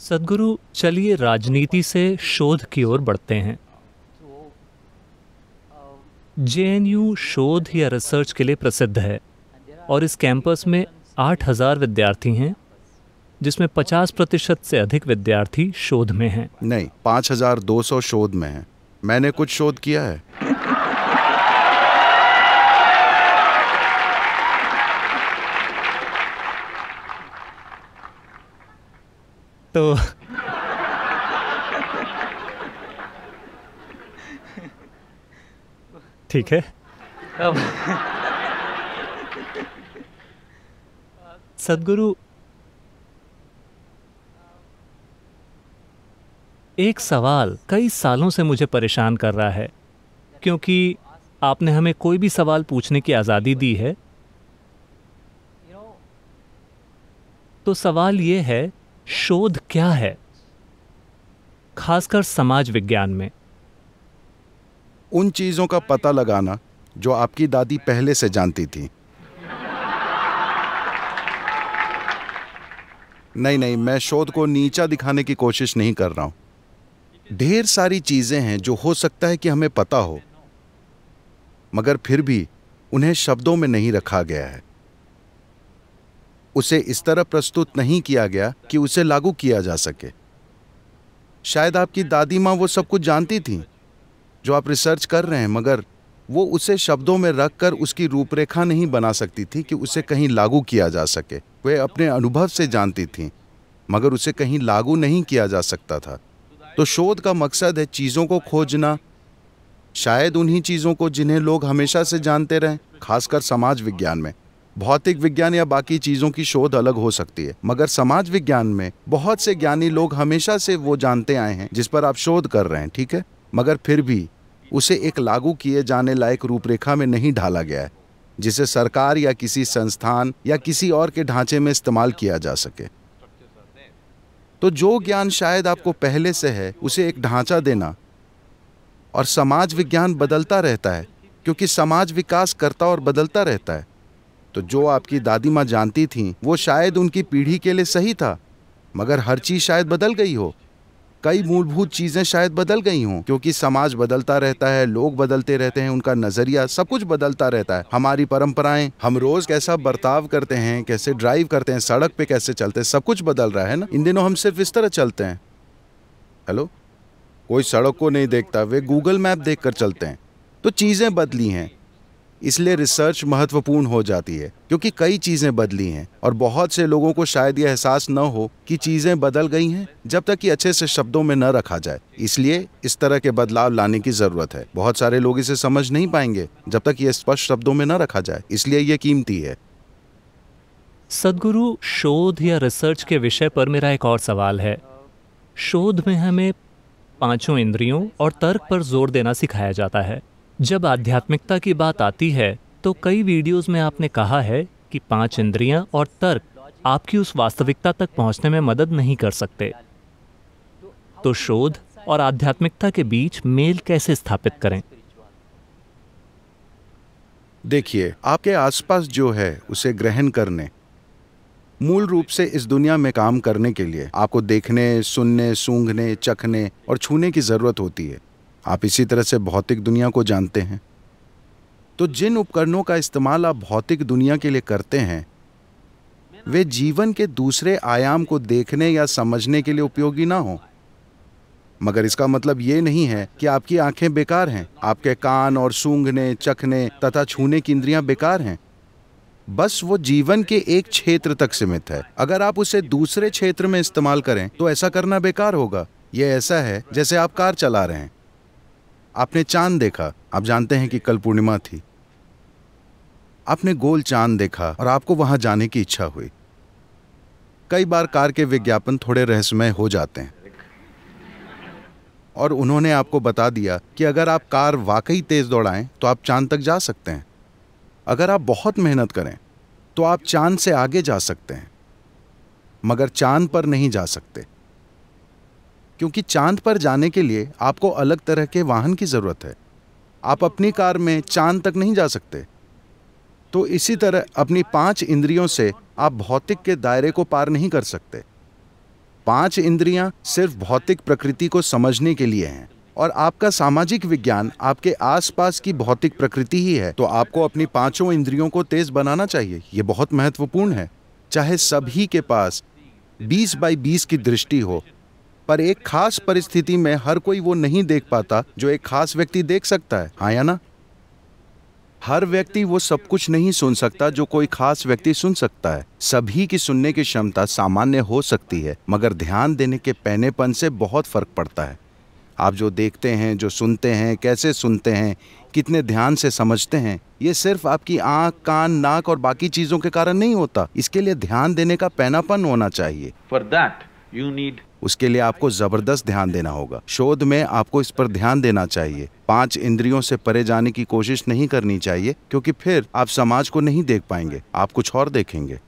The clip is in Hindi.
सदगुरु चलिए राजनीति से शोध की ओर बढ़ते हैं जेएनयू शोध या रिसर्च के लिए प्रसिद्ध है और इस कैंपस में 8000 विद्यार्थी हैं जिसमें 50 प्रतिशत से अधिक विद्यार्थी शोध में हैं नहीं 5200 शोध में हैं मैंने कुछ शोध किया है तो ठीक है सदगुरु एक सवाल कई सालों से मुझे परेशान कर रहा है क्योंकि आपने हमें कोई भी सवाल पूछने की आज़ादी दी है तो सवाल यह है शोध क्या है खासकर समाज विज्ञान में उन चीजों का पता लगाना जो आपकी दादी पहले से जानती थी नहीं नहीं मैं शोध को नीचा दिखाने की कोशिश नहीं कर रहा हूं ढेर सारी चीजें हैं जो हो सकता है कि हमें पता हो मगर फिर भी उन्हें शब्दों में नहीं रखा गया है उसे इस तरह प्रस्तुत नहीं किया गया कि उसे लागू किया जा सके शायद आपकी दादी माँ वो सब कुछ जानती थी जो आप रिसर्च कर रहे हैं मगर वो उसे शब्दों में रख कर उसकी रूपरेखा नहीं बना सकती थी कि उसे कहीं लागू किया जा सके वे अपने अनुभव से जानती थी मगर उसे कहीं लागू नहीं किया जा सकता था तो शोध का मकसद है चीज़ों को खोजना शायद उन्हीं चीज़ों को जिन्हें लोग हमेशा से जानते रहें खासकर समाज विज्ञान में भौतिक विज्ञान या बाकी चीज़ों की शोध अलग हो सकती है मगर समाज विज्ञान में बहुत से ज्ञानी लोग हमेशा से वो जानते आए हैं जिस पर आप शोध कर रहे हैं ठीक है मगर फिर भी उसे एक लागू किए जाने लायक रूपरेखा में नहीं ढाला गया है जिसे सरकार या किसी संस्थान या किसी और के ढांचे में इस्तेमाल किया जा सके तो जो ज्ञान शायद आपको पहले से है उसे एक ढांचा देना और समाज विज्ञान बदलता रहता है क्योंकि समाज विकास करता और बदलता रहता है तो जो आपकी दादी माँ जानती थी वो शायद उनकी पीढ़ी के लिए सही था मगर हर चीज़ शायद बदल गई हो कई मूलभूत चीज़ें शायद बदल गई हों क्योंकि समाज बदलता रहता है लोग बदलते रहते हैं उनका नज़रिया सब कुछ बदलता रहता है हमारी परंपराएं हम रोज़ कैसा बर्ताव करते हैं कैसे ड्राइव करते हैं सड़क पे कैसे चलते हैं सब कुछ बदल रहा है ना इन दिनों हम सिर्फ इस तरह चलते हैं हेलो कोई सड़क को नहीं देखता वे गूगल मैप देख कर चलते हैं तो चीज़ें बदली हैं इसलिए रिसर्च महत्वपूर्ण हो जाती है क्योंकि कई चीज़ें बदली हैं और बहुत से लोगों को शायद यह एहसास न हो कि चीज़ें बदल गई हैं जब तक कि अच्छे से शब्दों में न रखा जाए इसलिए इस तरह के बदलाव लाने की ज़रूरत है बहुत सारे लोग इसे समझ नहीं पाएंगे जब तक ये स्पष्ट शब्दों में न रखा जाए इसलिए यह कीमती है सदगुरु शोध या रिसर्च के विषय पर मेरा एक और सवाल है शोध में हमें पांचों इंद्रियों और तर्क पर जोर देना सिखाया जाता है जब आध्यात्मिकता की बात आती है तो कई वीडियोस में आपने कहा है कि पांच इंद्रियां और तर्क आपकी उस वास्तविकता तक पहुंचने में मदद नहीं कर सकते तो शोध और आध्यात्मिकता के बीच मेल कैसे स्थापित करें देखिए आपके आसपास जो है उसे ग्रहण करने मूल रूप से इस दुनिया में काम करने के लिए आपको देखने सुनने सूंघने चखने और छूने की जरूरत होती है आप इसी तरह से भौतिक दुनिया को जानते हैं तो जिन उपकरणों का इस्तेमाल आप भौतिक दुनिया के लिए करते हैं वे जीवन के दूसरे आयाम को देखने या समझने के लिए उपयोगी ना हो मगर इसका मतलब ये नहीं है कि आपकी आंखें बेकार हैं आपके कान और सूंघने चखने तथा छूने की इंद्रियां बेकार हैं बस वो जीवन के एक क्षेत्र तक सीमित है अगर आप उसे दूसरे क्षेत्र में इस्तेमाल करें तो ऐसा करना बेकार होगा ये ऐसा है जैसे आप कार चला रहे हैं आपने चांद देखा आप जानते हैं कि कल पूर्णिमा थी आपने गोल चांद देखा और आपको वहां जाने की इच्छा हुई कई बार कार के विज्ञापन थोड़े रहस्यमय हो जाते हैं और उन्होंने आपको बता दिया कि अगर आप कार वाकई तेज़ दौड़ाएं तो आप चांद तक जा सकते हैं अगर आप बहुत मेहनत करें तो आप चांद से आगे जा सकते हैं मगर चांद पर नहीं जा सकते क्योंकि चांद पर जाने के लिए आपको अलग तरह के वाहन की ज़रूरत है आप अपनी कार में चांद तक नहीं जा सकते तो इसी तरह अपनी पांच इंद्रियों से आप भौतिक के दायरे को पार नहीं कर सकते पांच इंद्रियां सिर्फ भौतिक प्रकृति को समझने के लिए हैं और आपका सामाजिक विज्ञान आपके आसपास की भौतिक प्रकृति ही है तो आपको अपनी पांचों इंद्रियों को तेज बनाना चाहिए ये बहुत महत्वपूर्ण है चाहे सभी के पास 20 बाई 20 की दृष्टि हो पर एक खास परिस्थिति में हर कोई वो नहीं देख पाता जो एक खास व्यक्ति देख सकता है हाँ या ना हर व्यक्ति वो सब कुछ नहीं सुन सकता जो कोई खास व्यक्ति सुन सकता है सभी की सुनने की क्षमता सामान्य हो सकती है मगर ध्यान देने के पहनेपन से बहुत फर्क पड़ता है आप जो देखते हैं जो सुनते हैं कैसे सुनते हैं कितने ध्यान से समझते हैं ये सिर्फ आपकी आंख कान नाक और बाकी चीजों के कारण नहीं होता इसके लिए ध्यान देने का पहनापन होना चाहिए फॉर दैट उसके लिए आपको जबरदस्त ध्यान देना होगा शोध में आपको इस पर ध्यान देना चाहिए पांच इंद्रियों से परे जाने की कोशिश नहीं करनी चाहिए क्योंकि फिर आप समाज को नहीं देख पाएंगे आप कुछ और देखेंगे